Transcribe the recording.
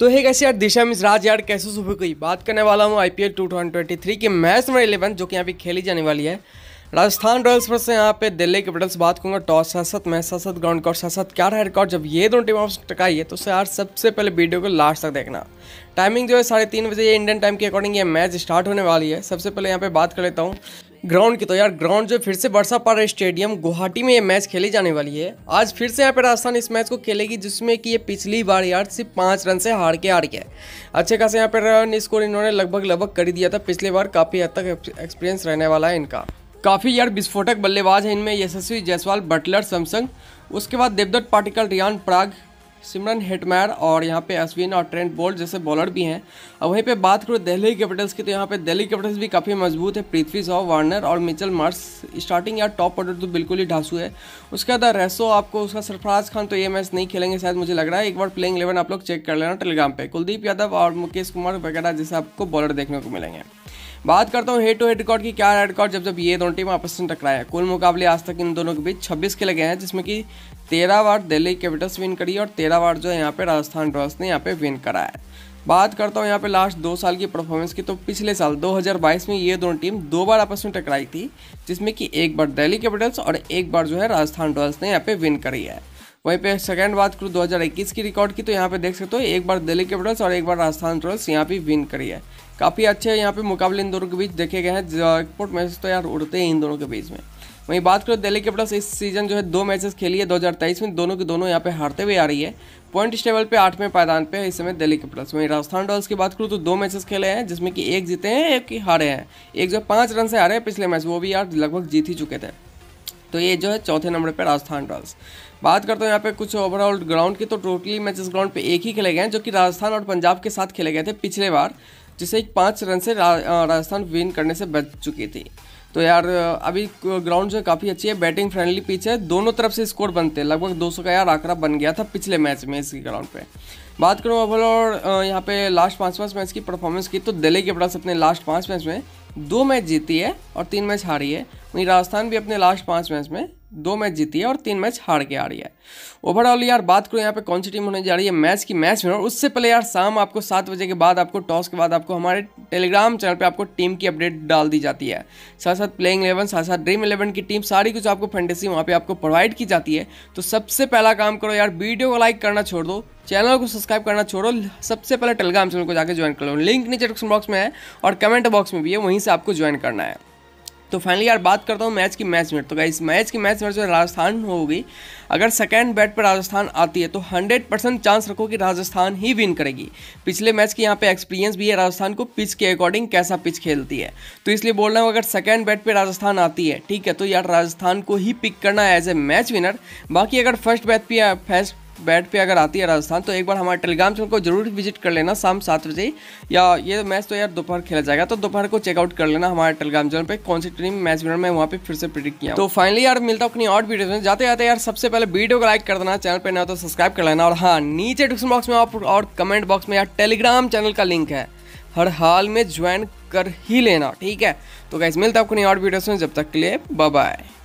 तो है कैसे यार दिशा मिश्राज यार कैसे सुबह की बात करने वाला हूँ I P L two thousand twenty three के मैच नंबर इलेवन जो कि यहाँ पे खेली जाने वाली है राजस्थान रॉयल्स पर से यहाँ पे दिल्ली कैपिटल्स बात करूँगा टॉस सड़सठ मैच सड़सठ ग्राउंड कॉर्ड सात क्या रहा रिकॉर्ड जब ये दोनों टीम आपसे टकाई है तो उसे यार सबसे पहले वीडियो को लास्ट तक देखना टाइमिंग जो है साढ़े तीन बजे ये इंडियन टाइम के अकॉर्डिंग ये मैच स्टार्ट होने वाली है सबसे पहले यहाँ पे बात कर लेता हूँ ग्राउंड की तो यार ग्राउंड जो फिर से रहा स्टेडियम गुवाहाटी में ये मैच खेली जाने वाली है आज फिर से यहाँ पे राजस्थान इस मैच को खेलेगी जिसमें कि ये पिछली बार यार सिर्फ पाँच रन से हार के हार के अच्छे खासे यहाँ पे रन स्कोर इन्होंने लगभग लगभग कर दिया था पिछली बार काफ़ी हद तक एक्सपीरियंस रहने वाला है इनका काफ़ी यार विस्फोटक बल्लेबाज है इनमें यशस्वी जयसवाल बटलर सैमसंग उसके बाद देवदत्त पाटिकल रियान प्राग सिमरन हेटमैर और यहाँ पे अश्विन और ट्रेंट बोल्ट जैसे बॉलर भी हैं और वहीं पे बात करूँ दिल्ली कैपिटल्स की तो यहाँ पे दिल्ली कैपिटल्स भी काफ़ी मजबूत है पृथ्वी शॉ वार्नर और मिचल मार्स स्टार्टिंग या टॉप ऑर्डर तो बिल्कुल ही ढांसू है उसके बाद रेसो आपको उसका सरफराज खान तो ये e मैच नहीं खेलेंगे शायद मुझे लग रहा है एक बार प्लेइंग इलेवन आप लोग चेक कर लेना टेलीग्राम पर कुलदीप यादव और मुकेश कुमार वगैरह जैसे आपको बॉलर देखने को मिलेंगे बात करता हूँ हेड टू हेड रिकॉर्ड की क्या रिकॉर्ड जब जब ये दोनों टीम आपस में टकराया कुल मुकाबले आज तक इन दोनों के बीच 26 खेले गए हैं जिसमें कि तेरह बार दिल्ली कैपिटल्स विन करी और तेरह बार जो है यहाँ पे राजस्थान रॉयल्स ने यहाँ पे विन करा है बात करता हूँ यहाँ पे लास्ट दो साल की परफॉर्मेंस की तो पिछले साल 2022 में ये दोनों टीम दो बार आपस में टकराई थी जिसमें कि एक बार दिल्ली कैपिटल्स और एक बार जो है राजस्थान रॉयल्स ने यहाँ पे विन करी है वहीं पे सेकंड बात करूँ 2021 की रिकॉर्ड की तो यहाँ पे देख सकते हो एक बार दिल्ली कैपिटल्स और एक बार राजस्थान रॉयल्स यहाँ पे विन करी है काफ़ी अच्छे यहाँ पे मुकाबले इन दोनों के बीच देखे गए हैं जयपुर मैच तो यार उड़ते हैं इन दोनों के बीच में वहीं बात करो दिल्ली कैपिटल्स इस सीजन जो है दो मैचेस खेली है दो में दोनों के दोनों यहाँ पे हारते हुए आ रही है पॉइंट टेबल पे आठवें पायदान पे है इस समय दिल्ली कैपिटल्स वहीं राजस्थान रॉयल्स की बात करूँ तो दो मैचेस खेले हैं जिसमें कि एक जीते हैं एक ही हारे हैं एक जो पाँच रन से हारे हैं पिछले मैच वो भी यार लगभग जीत ही चुके थे तो ये जो है चौथे नंबर पर राजस्थान रॉयल्स बात करते हैं यहाँ पे कुछ ओवरऑल ग्राउंड की तो टोटली मैचेस ग्राउंड पे एक ही खेले गए हैं जो कि राजस्थान और पंजाब के साथ खेले गए थे पिछले बार जिसे एक पाँच रन से राजस्थान विन करने से बच चुकी थी तो यार अभी ग्राउंड जो काफ़ी अच्छी है बैटिंग फ्रेंडली पिच है दोनों तरफ से स्कोर बनते हैं लगभग 200 का यार आंकड़ा बन गया था पिछले मैच में इसी ग्राउंड पे बात करूँ ओवरऑल और यहाँ पे लास्ट पाँच पाँच मैच की परफॉर्मेंस की तो दिल्ली के ब्रस अपने लास्ट पाँच मैच में दो मैच जीती है और तीन मैच हारी है वहीं राजस्थान भी अपने लास्ट पाँच मैच में दो मैच जीती है और तीन मैच हार के आ रही है ओवरऑल यार बात करूँ यहाँ पे कौन सी टीम होने जा रही है मैच की मैच में और उससे पहले यार शाम आपको सात बजे के बाद आपको टॉस के बाद आपको हमारे टेलीग्राम चैनल पे आपको टीम की अपडेट डाल दी जाती है साथ साथ प्लेइंग इलेवन साथ साथ ड्रीम इलेवन की टीम सारी कुछ आपको फेंटेसी वहाँ पर आपको प्रोवाइड की जाती है तो सबसे पहला काम करो यार वीडियो को लाइक करना छोड़ दो चैनल को सब्सक्राइब करना छोड़ो सबसे पहले टेलीग्राम चैनल को जाकर ज्वाइन कर लो लिंक नीचे डिस्क्रिप्शन बॉक्स में है और कमेंट बॉक्स में भी है वहीं से आपको ज्वाइन करना है तो फाइनली यार बात करता हूँ मैच की मैच मिनट तो क्या इस मैच की मैच मिनट जो राजस्थान होगी अगर सेकेंड बैट पर राजस्थान आती है तो 100 परसेंट चांस रखो कि राजस्थान ही विन करेगी पिछले मैच की यहाँ पे एक्सपीरियंस भी है राजस्थान को पिच के अकॉर्डिंग कैसा पिच खेलती है तो इसलिए बोल रहा हूँ अगर सेकेंड बैट पर राजस्थान आती है ठीक है तो यार राजस्थान को ही पिक करना है एज ए मैच विनर बाकी अगर फर्स्ट बैट पर फर्स्ट बैट पे अगर आती है राजस्थान तो एक बार हमारे टेलीग्राम चैनल को जरूर विजिट कर लेना शाम सात बजे या ये मैच तो यार दोपहर खेला जाएगा तो दोपहर को चेकआउट कर लेना हमारे टेलीग्राम चैनल पर कौन सी टीम मैच विनर मैं वहाँ पर फिर से प्रिडिक्ट किया तो फाइनली यार मिलता हूँ अपनी और वीडियो में जाते जाते यार सबसे पहले वीडियो को लाइक कर देना चैनल पर ना तो सब्सक्राइब कर लेना और हाँ नीचे डिस्क्रिप्शन बॉक्स में और कमेंट बॉक्स में यार टेलीग्राम चैनल का लिंक है हर हाल में ज्वाइन कर ही लेना ठीक है तो कैसे मिलता है अपनी और वीडियोस में जब तक के लिए बाय